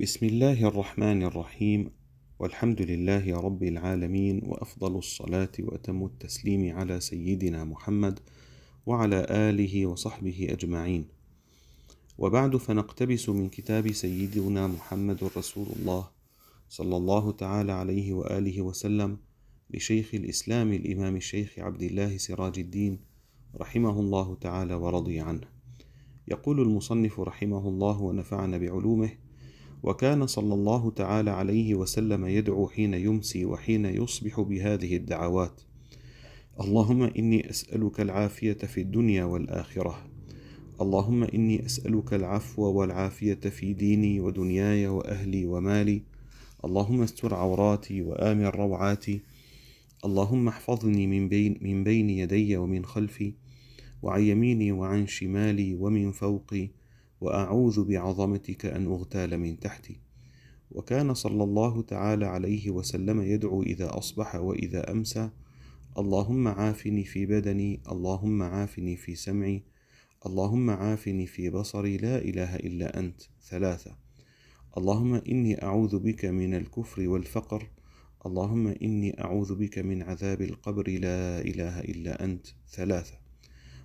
بسم الله الرحمن الرحيم والحمد لله رب العالمين وافضل الصلاه واتم التسليم على سيدنا محمد وعلى اله وصحبه اجمعين وبعد فنقتبس من كتاب سيدنا محمد رسول الله صلى الله تعالى عليه واله وسلم لشيخ الاسلام الامام الشيخ عبد الله سراج الدين رحمه الله تعالى ورضي عنه يقول المصنف رحمه الله ونفعنا بعلومه وكان صلى الله تعالى عليه وسلم يدعو حين يمسي وحين يصبح بهذه الدعوات اللهم اني اسالك العافيه في الدنيا والاخره اللهم اني اسالك العفو والعافيه في ديني ودنياي واهلي ومالي اللهم استر عوراتي وامن روعاتي اللهم احفظني من بين من بين يدي ومن خلفي وعن يميني وعن شمالي ومن فوقي واعوذ بعظمتك ان اغتال من تحتي وكان صلى الله تعالى عليه وسلم يدعو اذا اصبح واذا امسى اللهم عافني في بدني اللهم عافني في سمعي اللهم عافني في بصري لا اله الا انت ثلاثه اللهم اني اعوذ بك من الكفر والفقر اللهم اني اعوذ بك من عذاب القبر لا اله الا انت ثلاثه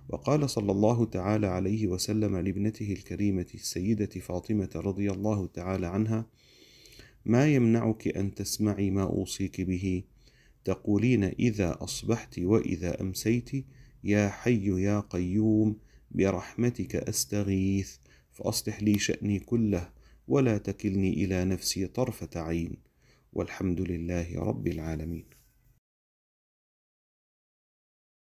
وقال صلى الله تعالى عليه وسلم لابنته الكريمة السيدة فاطمة رضي الله تعالى عنها: ما يمنعك أن تسمعي ما أوصيك به؟ تقولين إذا أصبحت وإذا أمسيت: يا حي يا قيوم برحمتك أستغيث فأصلح لي شأني كله ولا تكلني إلى نفسي طرفة عين، والحمد لله رب العالمين.